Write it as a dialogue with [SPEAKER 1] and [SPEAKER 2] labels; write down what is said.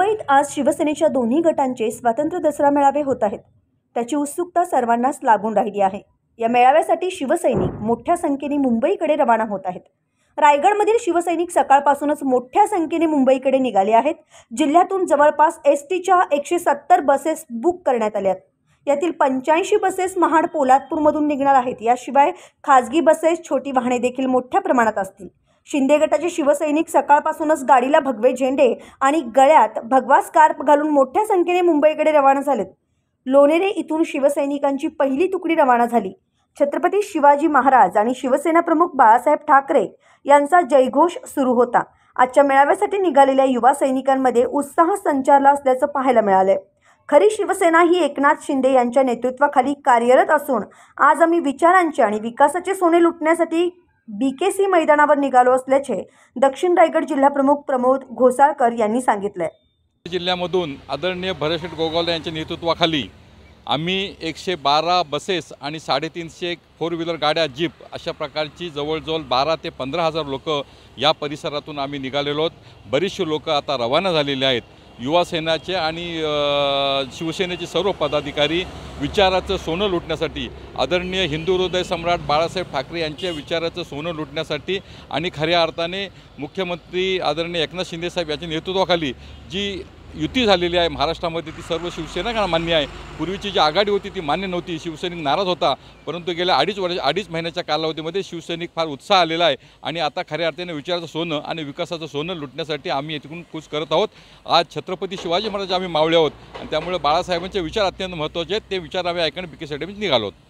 [SPEAKER 1] मुंबईत आज शिवसेनेच्या दोन्ही गटांचे स्वातंत्र्य दसरा मेळावे होत आहेत त्याची उत्सुकता सर्वांनाच लागून राहिली आहे या मेळाव्यासाठी शिवसैनिक मोठ्या संख्येने मुंबईकडे रवाना होत आहेत रायगडमधील शिवसैनिक सकाळपासूनच मोठ्या संख्येने मुंबईकडे निघाले आहेत जिल्ह्यातून जवळपास एस टीच्या एकशे सत्तर बसेस बुक करण्यात आल्या यातील पंच्याऐंशी बसेस महाड पोलादपूरमधून निघणार आहेत याशिवाय खाजगी बसेस छोटी वाहने देखील मोठ्या प्रमाणात असतील शिंदे गटाचे शिवसैनिक सकाळपासूनच गाडीला भगवे झेंडे आणि गळ्यात भगवा स्कार्प घालून मोठ्या संख्येने मुंबईकडे रवाना झालेत लोणेरे इथून शिवसैनिकांची पहिली तुकडी रवाना झाली छत्रपती शिवाजी महाराज आणि शिवसेना प्रमुख बाळासाहेब ठाकरे यांचा जयघोष सुरू होता आजच्या मेळाव्यासाठी निघालेल्या युवा सैनिकांमध्ये उत्साह संचारला असल्याचं पाहायला मिळालंय खरी शिवसेना ही एकनाथ शिंदे यांच्या नेतृत्वाखाली कार्यरत असून आज आम्ही विचारांचे आणि विकासाचे सोने लुटण्यासाठी बीकेसी मैदानावर निघालो असल्याचे दक्षिण रायगड जिल्हाप्रमुख प्रमोद घोसाळकर यांनी सांगितलं
[SPEAKER 2] जिल्ह्यामधून आदरणीय भरशेठ गोगावले यांच्या नेतृत्वाखाली आम्ही एकशे बारा बसेस आणि साडेतीनशे फोर व्हीलर गाड्या जीप अशा प्रकारची जवळजवळ बारा ते पंधरा हजार लोक या परिसरातून आम्ही निघालेलो आहोत बरीचशी लोकं आता रवाना झालेली आहेत युवा सेनाचे आणि शिवसेनेचे सर्व पदाधिकारी विचाराचं सोनं लुटण्यासाठी आदरणीय हिंदू हृदय सम्राट बाळासाहेब ठाकरे यांच्या विचाराचं सोनं लुटण्यासाठी आणि खऱ्या अर्थाने मुख्यमंत्री आदरणीय एकनाथ शिंदेसाहेब यांच्या नेतृत्वाखाली जी युती झालेली आहे महाराष्ट्रामध्ये ती सर्व शिवसेना मान्य आहे पूर्वीची जी आघाडी होती ती मान्य नव्हती शिवसैनिक नाराज होता परंतु गेल्या अडीच वर्ष अडीच महिन्याच्या कालावधीमध्ये शिवसैनिक फार उत्साह आलेला आहे आणि आता खऱ्या अर्थाने विचाराचं सोनं आणि विकासाचं सोनं लुटण्यासाठी आम्ही येथून कूच करत आहोत आज छत्रपती शिवाजी महाराज आम्ही मावळे आहोत आणि त्यामुळे बाळासाहेबांचे विचार अत्यंत महत्त्वाचे आहेत ते विचार आम्ही ऐकणं बिकेसाठी निघालो आहोत